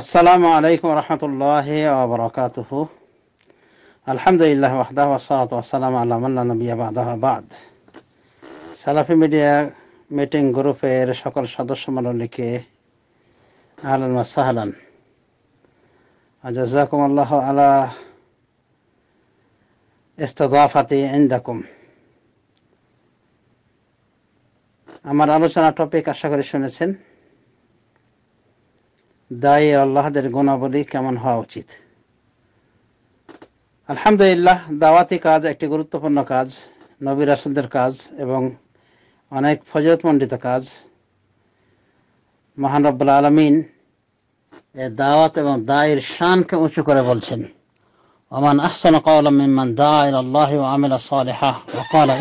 আসসালামু আলাইকুম রহমতুল্লাহ আবরকাত আলহামদুলিল্লাহ ওয়াহদাহ ওসালাত আসসালাম আল্লাহ নবী আবাদাবাদ সালাফি মিডিয়া মিটিং গ্রুপের সকল সদস্য মণ্ডলীকে আহলান সাহালান আজাকুম আল্লাহ আলা ইস্তদাফাতি ইন্দাকুম আমার আলোচনা টপিক আশা করি শুনেছেন দায়ী আল্লাহদের গুণাবলী কেমন হওয়া উচিত আলহামদুলিল্লাহ দাওয়াতি কাজ একটি গুরুত্বপূর্ণ কাজ নবী রাসুলদের কাজ এবং অনেক ফজরতমণ্ডিত কাজ মহানব্বুল আলমিন এ দাওয়াত এবং দায়ের শানকে উঁচু করে বলছেন ওমান আহসান কওলা মিম্মান দা আল্লাহ আমিলা সালেহা ওকালা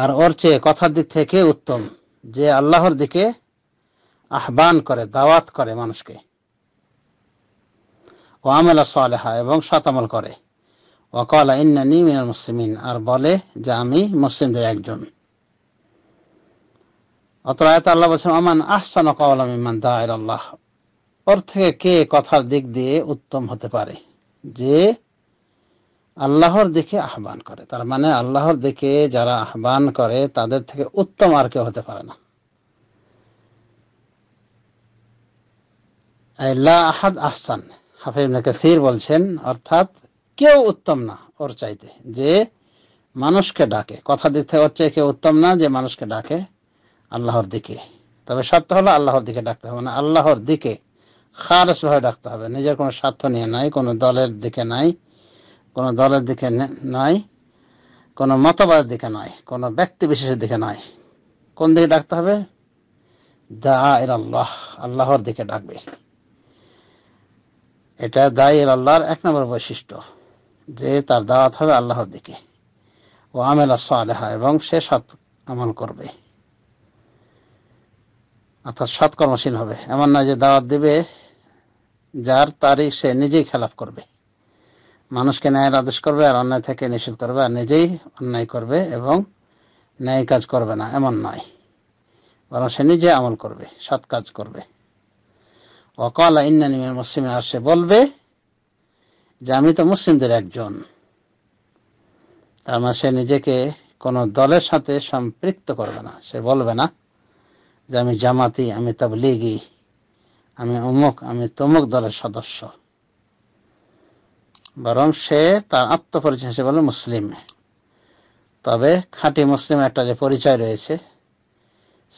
আর ওর চেয়ে কথার দিক থেকে উত্তম যে আল্লাহর দিকে আহ্বান করে দাওয়াত করে মানুষকে ও আমেলা সালেহা এবং সতামল করে ওয়াকলা ইন্নানি মিনাল মুসলিমিন আর বলে যে আমি মুসলিমদের একজন অতরায়ত আল্লাহ বলছেন আমান আহসান কওয়ালাম ইমান দায়ের আল্লাহ ওর থেকে কে কথার দিক দিয়ে উত্তম হতে পারে যে আল্লাহর দিকে আহ্বান করে তার মানে আল্লাহর দিকে যারা আহ্বান করে তাদের থেকে উত্তম আর কেউ হতে পারে না লা আহাদ আহসান হাফিম ইবনে কাসির বলছেন অর্থাৎ কেউ উত্তম না ওর চাইতে যে মানুষকে ডাকে কথা দিক থেকে ওর চেয়ে কেউ উত্তম না যে মানুষকে ডাকে আল্লাহর দিকে তবে শর্ত হলো আল্লাহর দিকে ডাকতে হবে না মানে আল্লাহর দিকে খারসভাবে ডাকতে হবে নিজের কোনো স্বার্থ নিয়ে নাই কোনো দলের দিকে নাই কোনো দলের দিকে নাই কোনো মতবাদের দিকে নয় কোনো ব্যক্তি বিশেষের দিকে নয় কোন দিকে ডাকতে হবে দা এর আল্লাহ আল্লাহর দিকে ডাকবে এটা দায়ের আল্লাহর এক নম্বর বৈশিষ্ট্য যে তার দাওয়াত হবে আল্লাহর দিকে ও আমেল আলেহা এবং সে সৎ আমল করবে অর্থাৎ সৎ কর্মশীল হবে এমন না যে দাওয়াত দেবে যার তারিখ সে নিজেই খেলাফ করবে মানুষকে ন্যায়ের আদেশ করবে আর অন্যায় থেকে নিষেধ করবে আর নিজেই অন্যায় করবে এবং ন্যায় কাজ করবে না এমন নয় বরং সে নিজে আমল করবে সৎ কাজ করবে অকালা ইন্নানিমের মুসলিম আর সে বলবে যে আমি তো মুসলিমদের একজন তার মানে সে নিজেকে কোনো দলের সাথে সম্পৃক্ত করবে না সে বলবে না যে আমি জামাতি আমি তাবলিগি আমি অমুক আমি তমুক দলের সদস্য বরং সে তার আত্মপরিচয় হিসেবে বলে মুসলিম তবে খাঁটি মুসলিম একটা যে পরিচয় রয়েছে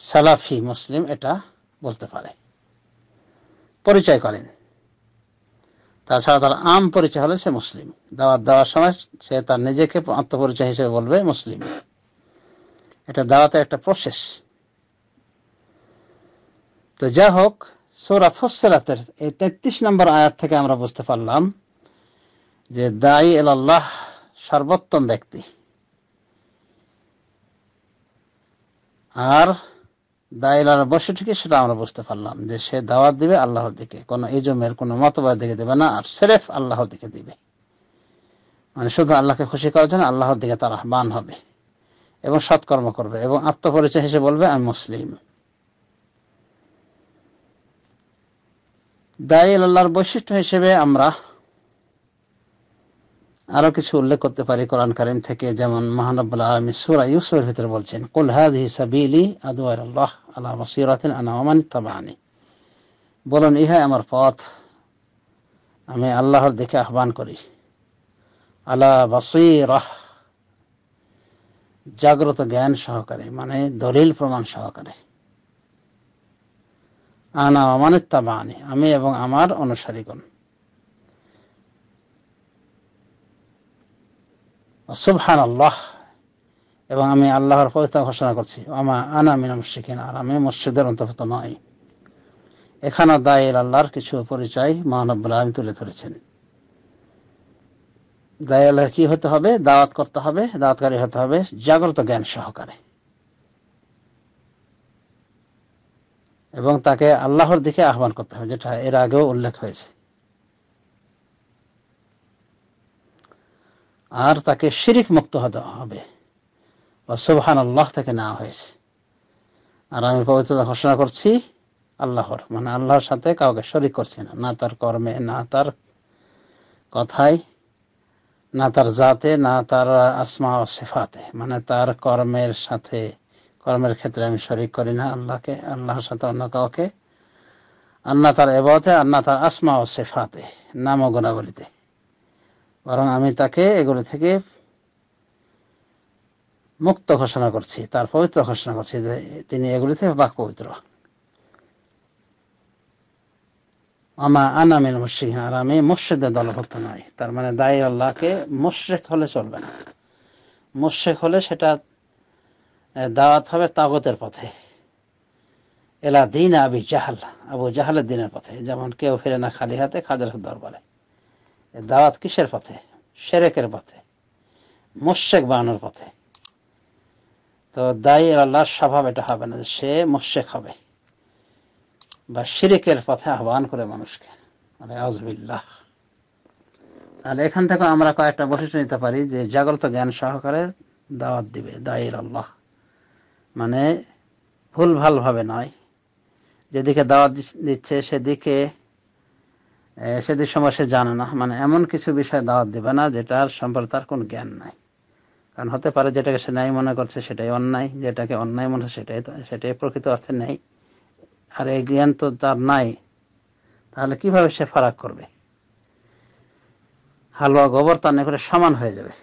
সালাফি মুসলিম এটা বলতে পারে পরিচয় করেন তাছাড়া তার আম পরিচয় হলে সে মুসলিম দাওয়াত দেওয়ার সময় সে তার নিজেকে আত্মপরিচয় হিসেবে বলবে মুসলিম এটা দাওয়াতের একটা প্রসেস তো যা হোক সৌরা ফসলাতের এই তেত্রিশ নম্বর আয়াত থেকে আমরা বুঝতে পারলাম যে দায়ী এল আল্লাহ সর্বোত্তম ব্যক্তি আর দায়লার বসে ঠিকই সেটা আমরা বুঝতে পারলাম যে সে দাওয়াত দিবে আল্লাহর দিকে কোনো ইজমের কোনো মতবাদ দিকে দেবে না আর সেরেফ আল্লাহর দিকে দিবে মানে শুধু আল্লাহকে খুশি করার জন্য আল্লাহর দিকে তার আহ্বান হবে এবং সৎকর্ম করবে এবং আত্মপরিচয় হিসেবে বলবে আমি মুসলিম দায়ী আল্লাহর বৈশিষ্ট্য হিসেবে আমরা আরো কিছু উল্লেখ করতে পারি কোরআন কারিম থেকে যেমন মহানবুল্লাহ বলছেন বলুন ইহা আমার পথ আমি আল্লাহর দিকে আহ্বান করি আল্লাহ বসিরাহ জাগ্রত জ্ঞান সহকারে মানে দলিল প্রমাণ সহকারে আনা অমানিত তাবানি আমি এবং আমার অনুসারীগণ সুবহান আল্লাহ এবং আমি আল্লাহর পবিত্রতা ঘোষণা করছি আমা আনা মিনাম মুশিকিন আর আমি মসজিদের অন্তর্ভুক্ত নয় এখানে দায়ের আল্লাহর কিছু পরিচয় মহানবুল্লাহ আমি তুলে ধরেছেন দায় আল্লাহ কি হতে হবে দাওয়াত করতে হবে দাওয়াতকারী হতে হবে জাগ্রত জ্ঞান সহকারে এবং তাকে আল্লাহর দিকে আহ্বান করতে হবে যেটা এর আগেও উল্লেখ হয়েছে আর তাকে শিরিক মুক্ত হতে হবে সুবহান আল্লাহ থেকে নেওয়া হয়েছে আর আমি পবিত্র ঘোষণা করছি আল্লাহর মানে আল্লাহর সাথে কাউকে শরিক করছি না না তার কর্মে না তার কথায় না তার জাতে না তার আসমা ও সেফাতে মানে তার কর্মের সাথে কর্মের ক্ষেত্রে আমি শরিক করি না আল্লাহকে আল্লাহর সাথে অন্য কাউকে আর না তার এবতে আর না তার আসমা ও সেফাতে নাম ও গুণাবলিতে বরং আমি তাকে এগুলো থেকে মুক্ত ঘোষণা করছি তার পবিত্র ঘোষণা করছি যে তিনি এগুলি থেকে বাক পবিত্র আমা আনামিন মুশিক আর আমি মুর্শিদের দলভুক্ত নয় তার মানে দায় আল্লাহকে মুশ্রেক হলে চলবে না মুশ্রেক হলে সেটা দাওয়াত হবে তাগতের পথে এলা দিন আবি জাহাল আবু জাহালের দিনের পথে যেমন কেউ ফিরে না খালি হাতে খাজার দরবারে দাওয়াত কিসের পথে সেরেকের পথে মোশেক বানানোর পথে তো দায়ী আল্লাহর স্বভাব এটা হবে না যে সে মোশেক হবে বা শিরিকের পথে আহ্বান করে মানুষকে মানে আজবিল্লাহ তাহলে এখান থেকে আমরা কয়েকটা বৈশিষ্ট্য নিতে পারি যে জাগ্রত জ্ঞান সহকারে দাওয়াত দিবে দায়ের আল্লাহ মানে ভুল ভালভাবে নয় যেদিকে দাওয়াত দিচ্ছে সেদিকে সেদের সময় সে জানে না মানে এমন কিছু বিষয় দাওয়াত দেবে না যেটার সম্পর্কে তার কোনো জ্ঞান নাই কারণ হতে পারে যেটাকে সে ন্যায় মনে করছে সেটাই অন্যায় যেটাকে অন্যায় মনে হয় সেটাই সেটাই প্রকৃত অর্থে নেই আর এই জ্ঞান তো তার নাই তাহলে কিভাবে সে ফারাক করবে হালুয়া গোবর তার নিকটে সমান হয়ে যাবে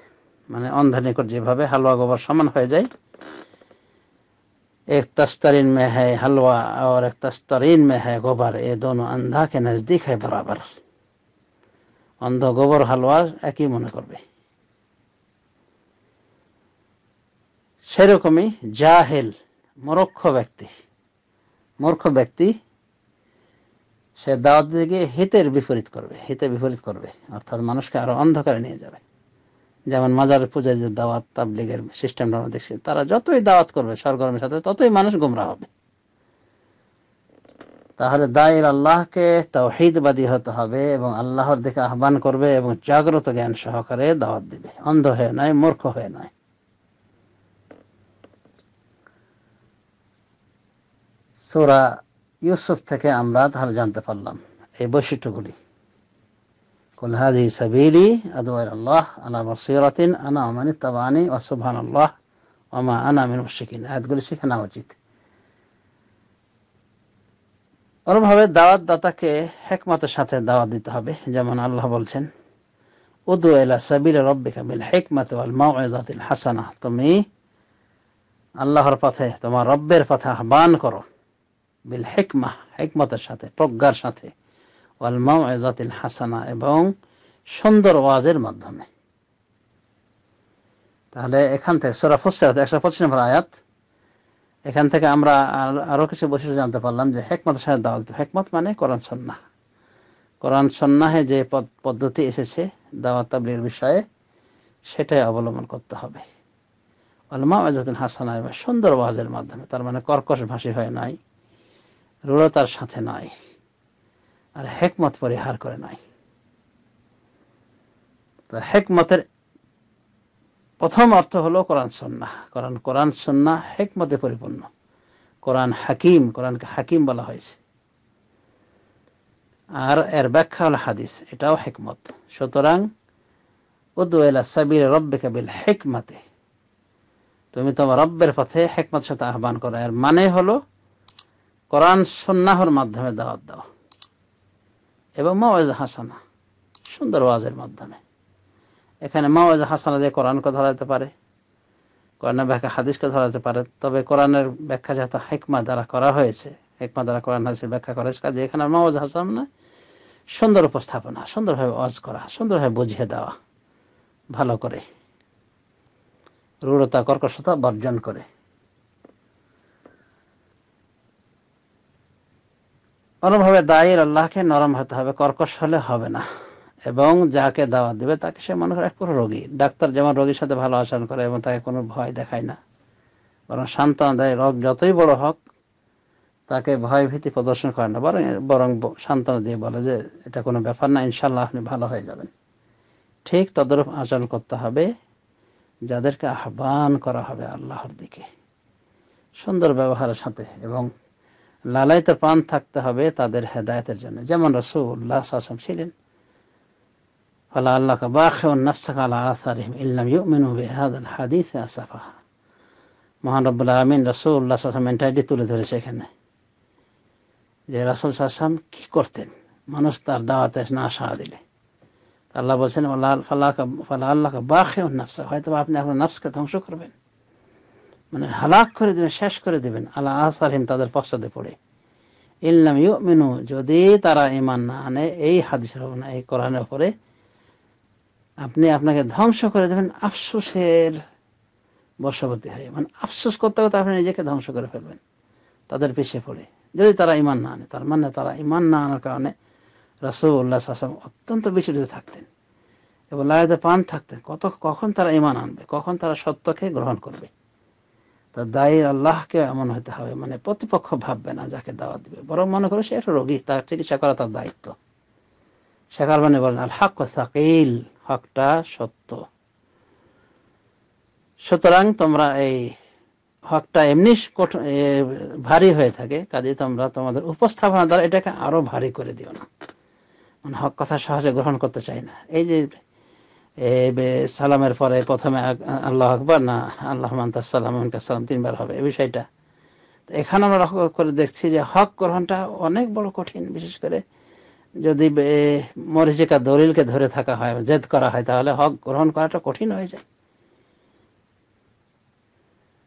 মানে অন্ধের নিকট যেভাবে হালুয়া গোবর সমান হয়ে যায় एक तस्तरीन में है हलवा और एक तस्तरीन में है गोबर ये दोनों अंधा के नज़दीक है बराबर অন্ধ গোবর হালুয়া একই মনে করবে সেরকমই জাহেল মূর্খ ব্যক্তি মূর্খ ব্যক্তি সে দাওয়াত দিকে হিতের বিপরীত করবে হিতে বিপরীত করবে অর্থাৎ মানুষকে আরো অন্ধকারে নিয়ে যাবে যেমন মাজারের পূজায় যে দাওয়াত তাবলিগের সিস্টেমটা আমরা দেখছি তারা যতই দাওয়াত করবে সরগরমের সাথে ততই মানুষ গুমরা হবে তাহলে দায়ের আল্লাহকে তাওহিদবাদী হতে হবে এবং আল্লাহর দিকে আহ্বান করবে এবং জাগ্রত জ্ঞান সহকারে দাওয়াত দিবে অন্ধ হয়ে নয় মূর্খ হয়ে নয় সোরা ইউসুফ থেকে আমরা তাহলে জানতে পারলাম এই বৈশিষ্ট্যগুলি قل هذه سبيلي أدعو إلى الله على بصيرة أنا ومن اتبعني وسبحان الله وما أنا من المشركين আয়াতগুলি শেখানো উচিত অনুভাবে দাওয়াত দাতাকে হেকমতের সাথে দাওয়াত দিতে হবে যেমন আল্লাহ বলছেন উদু এলা সাবিল রব্বিকা বিল হেকমত ওয়াল মাউইজাতিল হাসানা তুমি আল্লাহর পথে তোমার রব্বের পথে আহ্বান করো বিল হেকমা হেকমতের সাথে প্রজ্ঞার সাথে হাসানা এবং সুন্দর ওয়াজের মাধ্যমে তাহলে এখান থেকে সোরা ফুসরাত একশো পঁচিশ নম্বর আয়াত এখান থেকে আমরা আরো কিছু বৈশিষ্ট্য জানতে পারলাম যে হেকমত সাহেব দাওয়াত হেকমত মানে কোরআন সন্না কোরআন সন্ন্যাহে যে পদ্ধতি এসেছে দাওয়াত তাবলির বিষয়ে সেটাই অবলম্বন করতে হবে আলমা আজাদিন হাসানা সুন্দর ওয়াজের মাধ্যমে তার মানে কর্কশ ভাষী হয় নাই রূঢ়তার সাথে নয় আর হেকমত পরিহার করে নাই হেকমতের প্রথম অর্থ হল কোরআন সন্না কারণ কোরআন সন্না হেকমতে পরিপূর্ণ কোরআন হাকিম কোরআনকে হাকিম বলা হয়েছে আর এর ব্যাখ্যা হল হাদিস এটাও হেকমত সুতরাং হেকমাতে তুমি তোমার রব্বের পথে হেকমত সাথে আহ্বান করো এর মানে হলো কোরআন সন্ন্যাহর মাধ্যমে দাওয়াত দাও এবং মাওয়াজ হাসানা সুন্দর ওয়াজের মাধ্যমে এখানে মাওয়াজ হাসানা দিয়ে কোরআনকে ধরাতে পারে কোরআনের ব্যাখ্যা হাদিসকে ধরাতে পারে তবে কোরআনের ব্যাখ্যা যেহেতু হেকমা দ্বারা করা হয়েছে হেকমা দ্বারা কোরআন হাসির ব্যাখ্যা করা হয়েছে কাজে এখানে মাওয়াজ হাসানা সুন্দর উপস্থাপনা সুন্দরভাবে ওয়াজ করা সুন্দরভাবে বুঝিয়ে দেওয়া ভালো করে রূঢ়তা কর্কশতা বর্জন করে কোনোভাবে দায়ের আল্লাহকে নরম হতে হবে কর্কশ হলে হবে না এবং যাকে দাওয়াত দেবে তাকে সে মনে করে এক পুরো রোগী ডাক্তার যেমন রোগীর সাথে ভালো আচরণ করে এবং তাকে কোনো ভয় দেখায় না বরং সান্ত্বনা দেয় রোগ যতই বড় হোক তাকে ভয় ভীতি প্রদর্শন করে না বরং বরং সান্ত্বনা দিয়ে বলে যে এটা কোনো ব্যাপার না ইনশাল্লাহ আপনি ভালো হয়ে যাবেন ঠিক তদরূপ আচরণ করতে হবে যাদেরকে আহ্বান করা হবে আল্লাহর দিকে সুন্দর ব্যবহারের সাথে এবং লালায়িত প্রাণ থাকতে হবে তাদের হেদায়তের জন্য যেমন রসুল্লাহ আসম ছিলেন ফলা আল্লাহ হাদিস আসাফা মহান রব্বুল আলমিন রসুল্লাহ আসলাম এন্টাইটি তুলে ধরেছে এখানে যে রাসুল সাহসাম কি করতেন মানুষ তার দাওয়াতে না সাড়া দিলে আল্লাহ বলছেন ফলা আল্লাহ বাখে নাফসা হয়তো আপনি আপনার নাফসকে ধ্বংস করবেন মানে হালাক করে দেবেন শেষ করে দেবেন আল্লাহ আসারহিম তাদের পশ্চাতে পড়ে ইল্লাম ইউ মেনু যদি তারা ইমান না আনে এই হাদিস এই কোরআনের উপরে আপনি আপনাকে ধ্বংস করে দেবেন আফসোসের বর্ষবর্তী হয়ে মানে আফসোস করতে করতে আপনি নিজেকে ধ্বংস করে ফেলবেন তাদের পিছিয়ে পড়ে যদি তারা ইমান না আনে তার মানে তারা ইমান না আনার কারণে রাসুল্লাহ আসলাম অত্যন্ত বিচলিত থাকতেন এবং লায়াতে পান থাকতেন কত কখন তারা ইমান আনবে কখন তারা সত্যকে গ্রহণ করবে তা দায়ের আল্লাহকে এমন হতে হবে মানে প্রতিপক্ষ ভাববে না যাকে দাওয়া দিবে বরং মনে করো সে একটা রোগী তার চিকিৎসা করা তার দায়িত্ব শেখার মানে বলেন আল হাক সাকিল হকটা সত্য সুতরাং তোমরা এই হকটা এমনি ভারী হয়ে থাকে কাজে তোমরা তোমাদের উপস্থাপনা দ্বারা এটাকে আরো ভারী করে দিও না মানে হক কথা সহজে গ্রহণ করতে চাই না এই যে সালামের পরে প্রথমে আল্লাহ আকবর না আল্লাহ সালাম সালাম তিনবার হবে এই বিষয়টা এখানে আমরা লক্ষ্য করে দেখছি যে হক গ্রহণটা অনেক বড় কঠিন বিশেষ করে যদি মরিচিকা দলিলকে ধরে থাকা হয় জেদ করা হয় তাহলে হক গ্রহণ করাটা কঠিন হয়ে যায়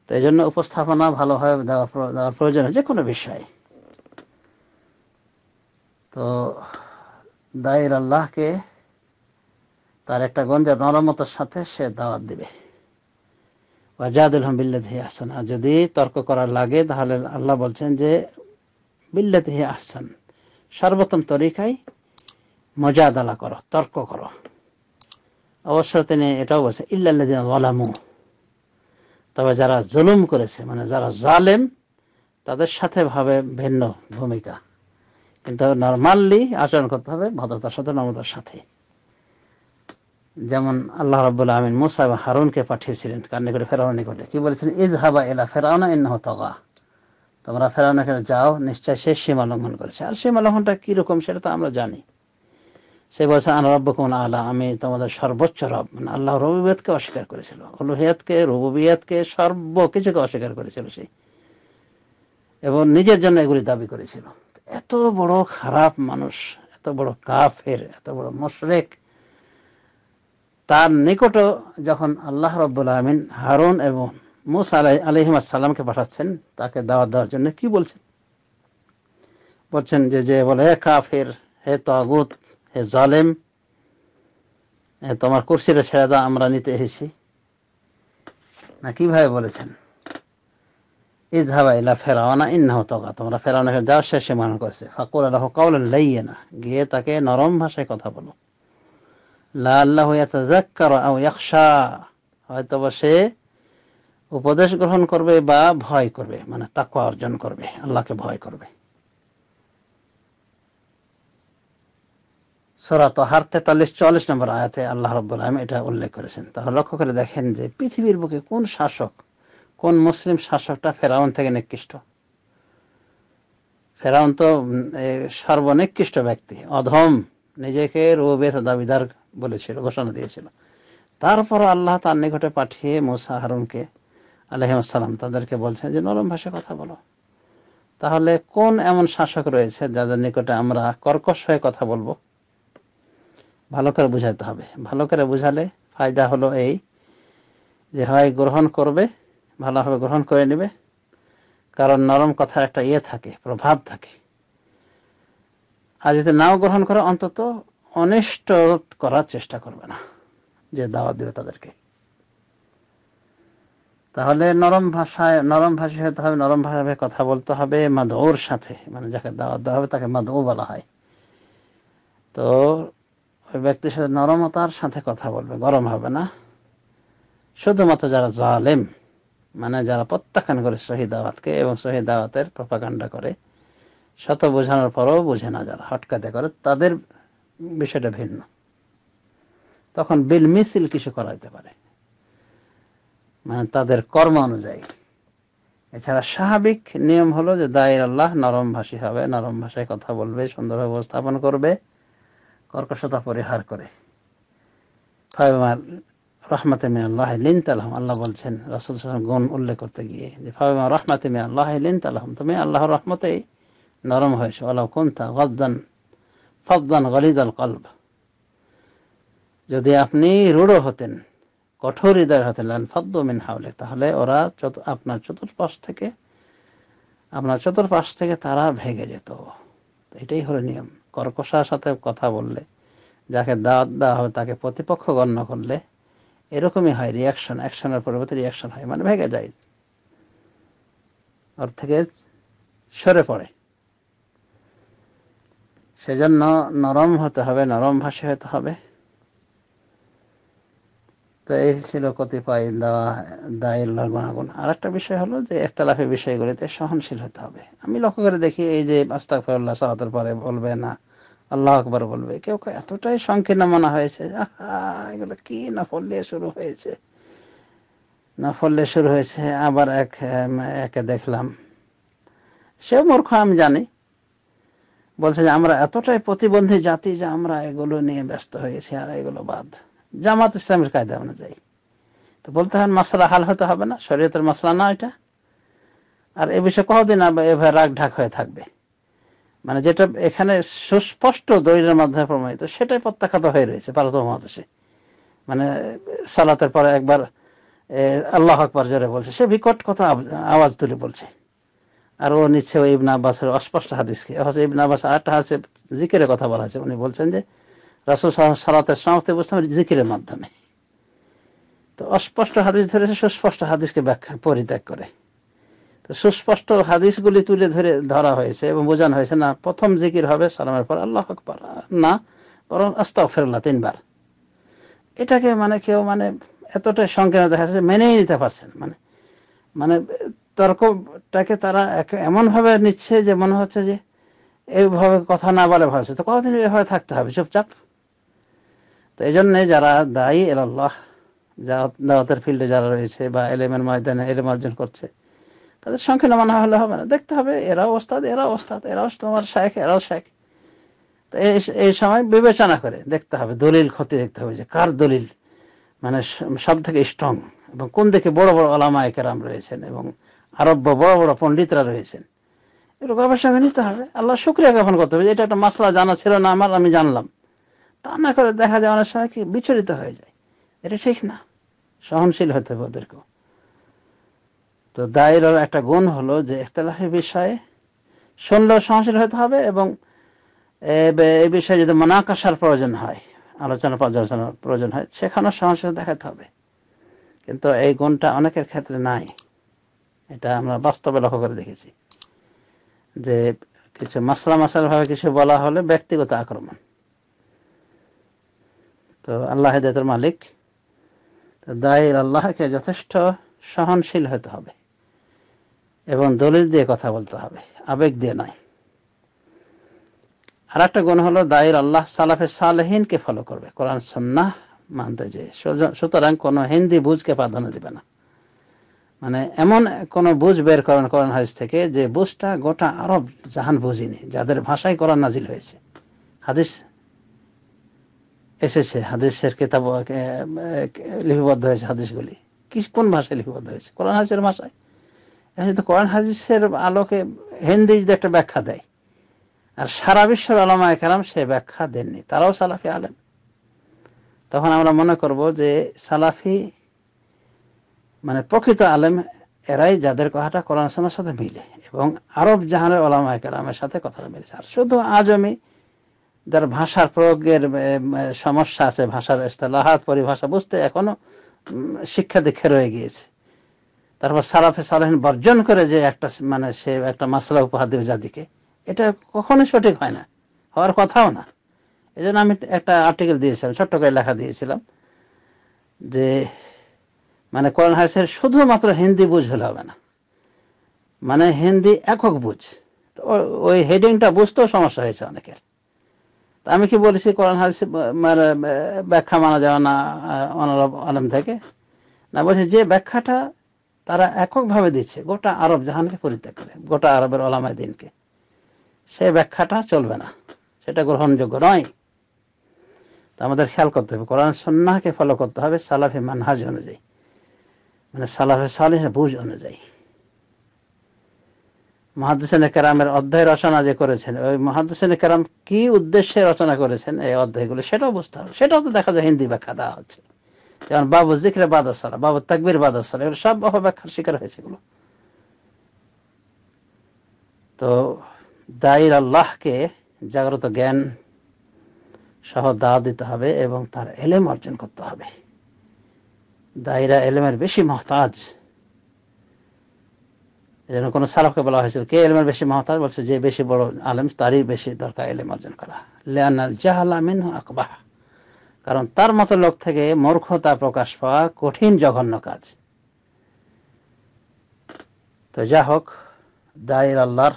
তো এই জন্য উপস্থাপনা ভালোভাবে দেওয়া দেওয়ার প্রয়োজন যে কোনো বিষয় তো দায়ের আল্লাহকে তার একটা গঞ্জা নরমতার সাথে সে দাওয়াত দিবে ওয়াজাদুল হম বিল্লাতি আহসান আর যদি তর্ক করার লাগে তাহলে আল্লাহ বলছেন যে বিল্লাতি আহসান সর্বোত্তম তরিকায় মজাদালা করো তর্ক করো অবশ্য তিনি এটাও বলছেন ইল্লাল্লাদিন ওয়ালামু তবে যারা জুলুম করেছে মানে যারা জালেম তাদের সাথে ভাবে ভিন্ন ভূমিকা কিন্তু নর্মালি আচরণ করতে হবে ভদ্রতার সাথে নম্রতার সাথে যেমন আল্লাহ রাবুল আলমিন মুসা এবং হারুনকে পাঠিয়েছিলেন কারণে করে ফেরাউনের নিকটে কি বলেছেন ইদ হাবা এলা ফেরাউনা ইন্নাহ তগা তোমরা ফেরাউনের কাছে যাও নিশ্চয় সে সীমা লঙ্ঘন করেছে আর সীমা লঙ্ঘনটা কীরকম সেটা তো আমরা জানি সে বলছে কোন আলা আমি তোমাদের সর্বোচ্চ রব মানে আল্লাহ রবিবেদকে অস্বীকার করেছিল অলুহিয়াতকে রুবিয়াতকে সর্ব কিছুকে অস্বীকার করেছিল সে এবং নিজের জন্য এগুলি দাবি করেছিল এত বড় খারাপ মানুষ এত বড় কাফের এত বড় মশরেক তার নিকট যখন আল্লাহ রব্বুল আহমিন হারুন এবং মুসা আলাই আলহিম আলহিমাসাল্লামকে পাঠাচ্ছেন তাকে দাওয়াত দেওয়ার জন্য কি বলছেন বলছেন যে যে বলে হে কাফির হে তাগুত হে জালেম হে তোমার কুরসিটা ছেড়ে দাও আমরা নিতে এসেছি না কিভাবে বলেছেন ইজহাবা ইলা ফেরাওয়ানা ইন্নাহ তগা তোমরা ফেরাওনা যাওয়ার শেষে মানা করেছে ফাকুল আলহ কাউল লাইয়ে না গিয়ে তাকে নরম ভাষায় কথা বলো হয়তোবা সে উপদেশ গ্রহণ করবে বা ভয় করবে মানে তাকুয়া অর্জন করবে আল্লাহকে ভয় করবে সরাত হার তেতাল্লিশ চল্লিশ নম্বর আয়াতে আল্লাহ রব আলম এটা উল্লেখ করেছেন তাহলে লক্ষ্য করে দেখেন যে পৃথিবীর বুকে কোন শাসক কোন মুসলিম শাসকটা ফেরাউন থেকে নিকৃষ্ট ফেরাউন তো সর্বনিকৃষ্ট ব্যক্তি অধম নিজেকে রোবেত দাবিদার বলেছিল ঘোষণা দিয়েছিল তারপর আল্লাহ তার নিকটে পাঠিয়ে মুসা হারুনকে আলহিমসালাম তাদেরকে বলছেন যে নরম ভাষায় কথা বলো তাহলে কোন এমন শাসক রয়েছে যাদের নিকটে আমরা কর্কশ হয়ে কথা বলবো ভালো করে বুঝাইতে হবে ভালো করে বুঝালে ফায়দা হলো এই যে হয় গ্রহণ করবে ভালোভাবে গ্রহণ করে নেবে কারণ নরম কথার একটা ইয়ে থাকে প্রভাব থাকে আর যদি নাও গ্রহণ করে অন্তত অনিষ্ট করার চেষ্টা করবে না যে দাওয়াত দেবে তাদেরকে তাহলে নরম ভাষায় নরম ভাষী হতে হবে নরম ভাষাভাবে কথা বলতে হবে মাদৌর সাথে মানে যাকে দাওয়াত দেওয়া হবে তাকে মাদৌ বলা হয় তো ওই ব্যক্তির সাথে নরমতার সাথে কথা বলবে গরম হবে না শুধুমাত্র যারা জালেম মানে যারা প্রত্যাখ্যান করে শহীদ দাওয়াতকে এবং শহীদ দাওয়াতের প্রপাকাণ্ডা করে শত বোঝানোর পরও বোঝে না যারা হটকাতে করে তাদের বিষয়টা ভিন্ন তখন বিল মিছিল কিছু করা যেতে পারে মানে তাদের কর্ম অনুযায়ী এছাড়া স্বাভাবিক নিয়ম হলো যে দায়ের আল্লাহ নরম ভাষী হবে নরম ভাষায় কথা বলবে সুন্দর উপস্থাপন করবে কর্কশতা পরিহার করে রহমাতে মে আল্লাহ লিন আল্লাহ বলছেন রাসুল গুণ উল্লেখ করতে গিয়ে যে ফাবেমা রহমাতে মে আল্লাহ লিন তালাহম তুমি আল্লাহর রহমতেই নরম হয়েছে অলাউ কুন্তা গদ্দান ফদ্দান গলিদল কল্প যদি আপনি রূঢ় হতেন কঠোর হৃদয় হতেন লান ফদ্দ মিন হাওলে তাহলে ওরা আপনার চতুর্পাশ থেকে আপনার চতুর্পাশ থেকে তারা ভেঙে যেত এটাই হলো নিয়ম কর্কশার সাথে কথা বললে যাকে দাওয়াত দেওয়া হবে তাকে প্রতিপক্ষ গণ্য করলে এরকমই হয় রিয়াকশন অ্যাকশনের পরিবর্তে রিয়াকশন হয় মানে ভেঙে যায় ওর থেকে সরে পড়ে সেজন্য নরম হতে হবে নরম ভাষী হতে হবে তো এই ছিল কতিপয় দায়ের গুণাগুণ আর একটা বিষয় হলো যে এখতলাফি বিষয়গুলিতে সহনশীল হতে হবে আমি লক্ষ্য করে দেখি এই যে আস্তাকফরুল্লাহ সালাতের পরে বলবে না আল্লাহ আকবর বলবে কেউ কেউ এতটাই সংকীর্ণ মনে হয়েছে এগুলো কি না ফললে শুরু হয়েছে না ফললে শুরু হয়েছে আবার এক একে দেখলাম সেও মূর্খ আমি জানি বলছে যে আমরা এতটাই প্রতিবন্ধী জাতি যে আমরা এগুলো নিয়ে ব্যস্ত হয়েছি আর এগুলো বাদ জামাত ইসলামের কায়দা অনুযায়ী তো বলতে হয় মশলা হাল হতে হবে না শরীয়তের মশলা না এটা আর এ বিষয়ে কতদিন এভাবে রাগ ঢাক হয়ে থাকবে মানে যেটা এখানে সুস্পষ্ট দলিলের মাধ্যমে প্রমাণিত সেটাই প্রত্যাখ্যাত হয়ে রয়েছে ভারত মহাদেশে মানে সালাতের পরে একবার আল্লাহ আকবর জোরে বলছে সে বিকট কথা আওয়াজ তুলে বলছে আরও নিচ্ছে ওই ইবনা আব্বাসের অস্পষ্ট হাদিসকে ইবনা আব্বাস আরেকটা হাদিসে জিকিরের কথা বলা হয়েছে উনি বলছেন যে রাসুল সালাতের সমাপ্তি বুঝতে জিকিরের মাধ্যমে তো অস্পষ্ট হাদিস ধরেছে সুস্পষ্ট হাদিসকে ব্যাখ্যা পরিত্যাগ করে তো সুস্পষ্ট হাদিসগুলি তুলে ধরে ধরা হয়েছে এবং বোঝানো হয়েছে না প্রথম জিকির হবে সালামের পর আল্লাহ আকবর না বরং আস্তাক ফেরল্লা তিনবার এটাকে মানে কেউ মানে এতটাই সংকীর্ণ দেখা যাচ্ছে মেনেই নিতে পারছেন মানে মানে তর্কটাকে তারা এমনভাবে নিচ্ছে যে মনে হচ্ছে যে এইভাবে কথা না বলে ভালো তো কতদিন এভাবে থাকতে হবে চুপচাপ তো এই জন্যে যারা দায়ী এলাল্লাহ দাওয়াতের ফিল্ডে যারা রয়েছে বা এলেমের ময়দানে এলেম অর্জন করছে তাদের সংখ্যা মানা হলে হবে না দেখতে হবে এরা ওস্তাদ এরা ওস্তাদ এরাও তোমার শেখ এরাও শেখ তো এই সময় বিবেচনা করে দেখতে হবে দলিল ক্ষতি দেখতে হবে যে কার দলিল মানে সব থেকে স্ট্রং এবং কোন দিকে বড় বড় ওলামা একেরাম রয়েছেন এবং আরব্য বড় বড় পণ্ডিতরা রয়েছেন এগুলো গবেষণা নিতে হবে আল্লাহ শুক্রিয়া জ্ঞাপন করতে হবে এটা একটা মাসলা জানা ছিল না আমার আমি জানলাম তা না করে দেখা যায় অনেক সময় কি বিচলিত হয়ে যায় এটা ঠিক না সহনশীল হতে হবে ওদেরকেও তো দায়ের একটা গুণ হলো যে ইখতলাফের বিষয়ে শুনলেও সহনশীল হতে হবে এবং এই বিষয়ে যদি মনাকাশার প্রয়োজন হয় আলোচনা পর্যালোচনার প্রয়োজন হয় সেখানেও সহনশীল দেখাতে হবে কিন্তু এই গুণটা অনেকের ক্ষেত্রে নাই এটা আমরা বাস্তবে লক্ষ্য করে দেখেছি যে কিছু মাসলা মাসাল ভাবে কিছু বলা হলে ব্যক্তিগত আক্রমণ তো আল্লাহ হেদায়তের মালিক দায়ের আল্লাহকে যথেষ্ট সহনশীল হতে হবে এবং দলিল দিয়ে কথা বলতে হবে আবেগ দিয়ে নয় আর একটা গুণ হলো দায়ের আল্লাহ সালাফে সালেহিনকে ফলো করবে কোরআন সন্না মানতে যে সুতরাং কোনো হিন্দি বুঝকে প্রাধান্য দিবে না মানে এমন কোন বুঝ বের করেন করেন হাদিস থেকে যে বুঝটা গোটা আরব জাহান বুঝিনি যাদের ভাষায় কোরআন নাজিল হয়েছে হাদিস এসেছে হাদিসের কিতাব লিপিবদ্ধ হয়েছে হাদিসগুলি কি কোন ভাষায় লিপিবদ্ধ হয়েছে কোরআন হাজির ভাষায় এখন তো কোরআন হাদিসের আলোকে হিন্দি যদি একটা ব্যাখ্যা দেয় আর সারা বিশ্বের আলমা একরাম সে ব্যাখ্যা দেননি তারাও সালাফি আলেম তখন আমরা মনে করব যে সালাফি মানে প্রকৃত আলেম এরাই যাদের কথাটা কোরআন সোনার সাথে মিলে এবং আরব জাহানের ওলামা কালামের সাথে কথাটা মিলেছে আর শুধু আজমি যার ভাষার প্রয়োগের সমস্যা আছে ভাষার লাহাত পরিভাষা বুঝতে এখনো শিক্ষা দীক্ষা রয়ে গিয়েছে তারপর সারাফে সালাহিন বর্জন করে যে একটা মানে সে একটা মাসলা উপহার দেবে জাতিকে এটা কখনো সঠিক হয় না হওয়ার কথাও না এই আমি একটা আর্টিকেল দিয়েছিলাম ছোট্ট করে লেখা দিয়েছিলাম যে মানে কোরআন হাদিসের শুধুমাত্র হিন্দি বুঝ হলে হবে না মানে হিন্দি একক বুঝ ওই হেডিংটা বুঝতেও সমস্যা হয়েছে অনেকের তা আমি কি বলেছি কোরআন হাদিস মানে ব্যাখ্যা মানা যাওয়া না অনারব আলম থেকে না বলছি যে ব্যাখ্যাটা তারা এককভাবে দিচ্ছে গোটা আরব জাহানকে পরিত্যাগ করে গোটা আরবের আলামায় দিনকে সে ব্যাখ্যাটা চলবে না সেটা গ্রহণযোগ্য নয় তা আমাদের খেয়াল করতে হবে কোরআন সন্ন্যাহকে ফলো করতে হবে সালাফি মানহাজ অনুযায়ী মানে সালাফে সালিহের বুঝ অনুযায়ী মহাদুসেন কেরামের অধ্যায় রচনা যে করেছেন ওই মহাদুসেন কেরাম কি উদ্দেশ্যে রচনা করেছেন এই অধ্যায়গুলো সেটাও বুঝতে হবে সেটাও তো দেখা যায় হিন্দি ব্যাখ্যা দেওয়া হচ্ছে যেমন বাবু জিখরে বাদাসারা বাবু তাকবির বাদাসারা এগুলো সব অপব্যাখ্যার শিকার হয়েছে এগুলো তো দায়ের আল্লাহকে জাগ্রত জ্ঞান সহ দাওয়া দিতে হবে এবং তার এলেম অর্জন করতে হবে দায়রা এলেমের বেশি মহতাজ যেন কোনো সালাফকে বলা হয়েছিল কে এলমের বেশি মহতাজ বলছে যে বেশি বড় আলেম তারই বেশি দরকার এলেম অর্জন করা লেয়ানা জাহালা মিন আকবাহ কারণ তার মতো লোক থেকে মূর্খতা প্রকাশ পাওয়া কঠিন জঘন্য কাজ তো যা হোক দায়ের আল্লাহর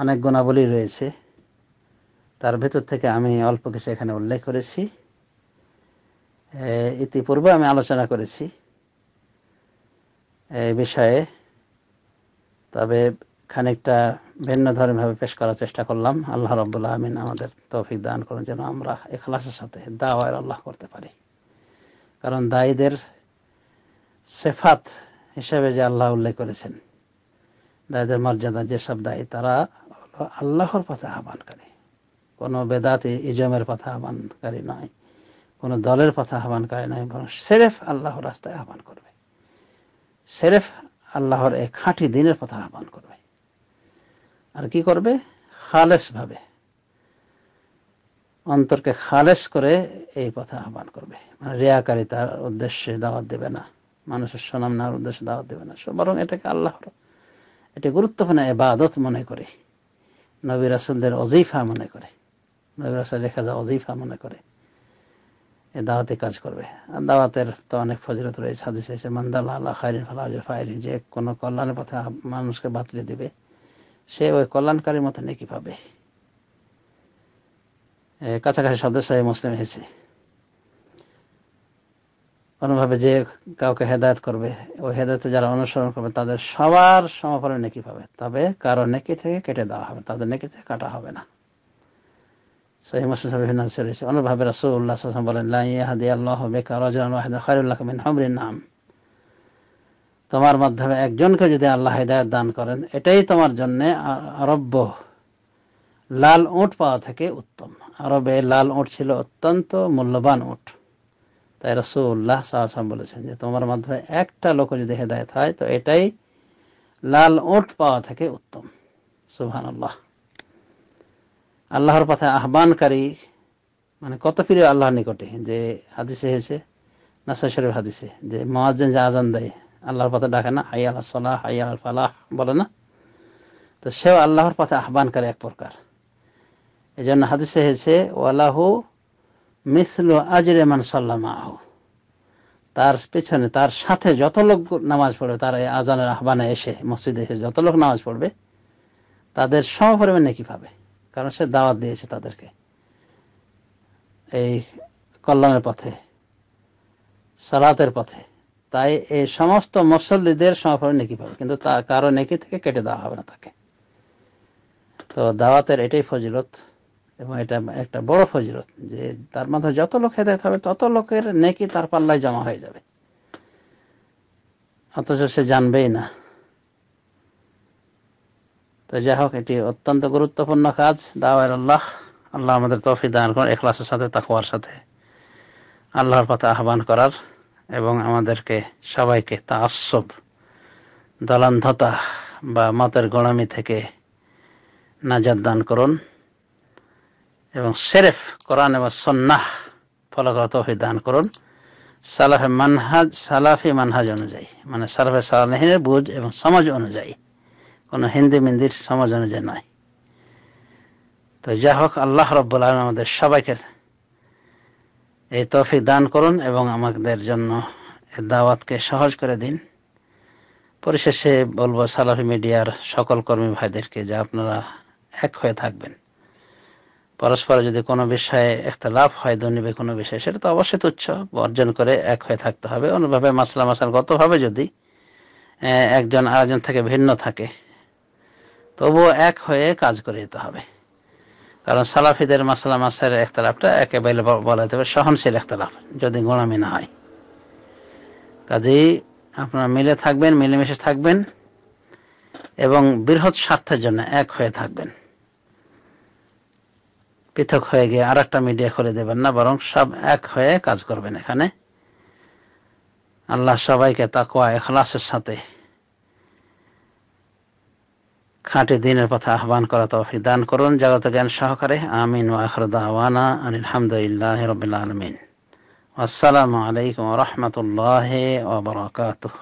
অনেক গুণাবলী রয়েছে তার ভেতর থেকে আমি অল্প কিছু এখানে উল্লেখ করেছি ইতিপূর্বে আমি আলোচনা করেছি এই বিষয়ে তবে খানিকটা ভিন্ন ধর্মভাবে পেশ করার চেষ্টা করলাম আল্লাহ রবুল্লাহ আমিন আমাদের তৌফিক দান করেন যেন আমরা এখলাসের সাথে দাওয়ায় আল্লাহ করতে পারি কারণ দায়ীদের সেফাত হিসেবে যে আল্লাহ উল্লেখ করেছেন দায়ীদের মর্যাদা যেসব দায়ী তারা আল্লাহর পথে আহ্বানকারী কোনো বেদাতি ইজমের পথে আহ্বানকারী নয় কোনো দলের পথে আহ্বান করে নাই বরং সেরেফ আল্লাহর রাস্তায় আহ্বান করবে সেরেফ আল্লাহর এই খাঁটি দিনের পথে আহ্বান করবে আর কি করবে খালেসভাবে অন্তরকে খালেস করে এই পথে আহ্বান করবে মানে তার উদ্দেশ্যে দাওয়াত দেবে না মানুষের সুনাম নেওয়ার উদ্দেশ্যে দাওয়াত দেবে না বরং এটাকে আল্লাহর এটি গুরুত্বপূর্ণ এবাদত মনে করে নবী রাসুলদের অজিফা মনে করে নবী রাসুল রেখা যা অজিফা মনে করে দাওয়াতে কাজ করবে দাওয়াতের তো অনেক ফজিলত রয়েছে হাদিস এসে মান্দাল আল্লাহ ফায়রি যে কোনো কল্যাণের পথে মানুষকে বাতলে দেবে সে ওই কল্যাণকারীর মতো নেকি পাবে কাছাকাছি সদস্য মুসলিম হয়েছে কোনোভাবে যে কাউকে হেদায়ত করবে ওই হেদায়তে যারা অনুসরণ করবে তাদের সবার সমাফলে নেকি পাবে তবে কারো নেকি থেকে কেটে দেওয়া হবে তাদের নেকি থেকে কাটা হবে না সহি মুসলিম রসুল্লাহ বলেন লাইহাদি আল্লাহ বেকার নাম তোমার মাধ্যমে একজনকে যদি আল্লাহ হৃদায়ত দান করেন এটাই তোমার জন্যে আরব্য লাল উঁট পাওয়া থেকে উত্তম আরবে লাল উঁট ছিল অত্যন্ত মূল্যবান উঁট তাই রসুল্লাহ সাহসাম বলেছেন যে তোমার মাধ্যমে একটা লোক যদি হেদায়ত হয় তো এটাই লাল উঁট পাওয়া থেকে উত্তম সুহান আল্লাহ আল্লাহর পথে আহ্বানকারী মানে কত প্রিয় আল্লাহর নিকটে যে হাদিসে হয়েছে নাসার শরীফ হাদিসে যে মহাজেন যে আজান দেয় আল্লাহর পথে ডাকে না হাই আল্লাহ সাল্লাহ হাই আল ফালাহ বলে না তো সেও আল্লাহর পথে আহ্বানকারী এক প্রকার এই জন্য হাদিসে হয়েছে ওয়ালাহু আজির আজরে মান সাল্লাহ তার পেছনে তার সাথে যত লোক নামাজ পড়বে তার আজানের আহ্বানে এসে মসজিদে এসে যত লোক নামাজ পড়বে তাদের সমপরিমাণ নাকি পাবে কারণ সে দাওয়াত দিয়েছে তাদেরকে এই কল্যাণের পথে সালাতের পথে তাই এই সমস্ত মসল্লিদের সমাপনে নেকি পাবে কিন্তু তা কারো নেকি থেকে কেটে দেওয়া হবে না তাকে তো দাওয়াতের এটাই ফজিলত এবং এটা একটা বড় ফজিলত যে তার মধ্যে যত লোক হেদায়ত হবে তত লোকের নেকি তার পাল্লায় জমা হয়ে যাবে অথচ সে জানবেই না তো যাই হোক এটি অত্যন্ত গুরুত্বপূর্ণ কাজ দাওয়ার আল্লাহ আল্লাহ আমাদের তফি দান করেন এখলাসের সাথে তাকুয়ার সাথে আল্লাহর পথে আহ্বান করার এবং আমাদেরকে সবাইকে তা আশ্চব দলান্ধতা বা মতের গোড়ামি থেকে নাজাদ দান করুন এবং শেরেফ কোরআন এবং সন্ন্যাহ ফলকর তফি দান করুন সালাফে মানহাজ সালাফি মানহাজ অনুযায়ী মানে সালাফে সালাহিনের বুঝ এবং সমাজ অনুযায়ী কোনো হিন্দি মিন্দির সমাজ অনুযায়ী নয় তো যা হোক আল্লাহ রব্বুল আলম আমাদের সবাইকে এই তৌফিক দান করুন এবং আমাদের জন্য দাওয়াতকে সহজ করে দিন পরিশেষে বলবো সালাফি মিডিয়ার সকল কর্মী ভাইদেরকে যে আপনারা এক হয়ে থাকবেন পরস্পরে যদি কোনো বিষয়ে একটা লাভ হয় দুর্নীবে কোনো বিষয়ে সেটা তো অবশ্যই তুচ্ছ বর্জন করে এক হয়ে থাকতে হবে অনুভাবে মাসলা মাসালগতভাবে যদি একজন আরেকজন থেকে ভিন্ন থাকে তবুও এক হয়ে কাজ করে যেতে হবে কারণ সালাফিদের মাসালা মাসের একতলাফটা একেবারে বলা যেতে পারে সহনশীল একতলাফ যদি গোড়ামি না হয় কাজেই আপনারা মিলে থাকবেন মিলেমিশে থাকবেন এবং বৃহৎ স্বার্থের জন্য এক হয়ে থাকবেন পৃথক হয়ে গিয়ে আর একটা মিডিয়া খুলে দেবেন না বরং সব এক হয়ে কাজ করবেন এখানে আল্লাহ সবাইকে তাকোয়া এখলাসের সাথে খাঁটি দিনের পথে আহ্বান করা তৌফিক দান করুন জাগত জ্ঞান সহকারে আমিন ওয়াহরদাওয়ানা আলহামদুলিল্লাহ রবিল আলমিন আসসালামু আলাইকুম রহমতুল্লাহ ওবরাকাতুহ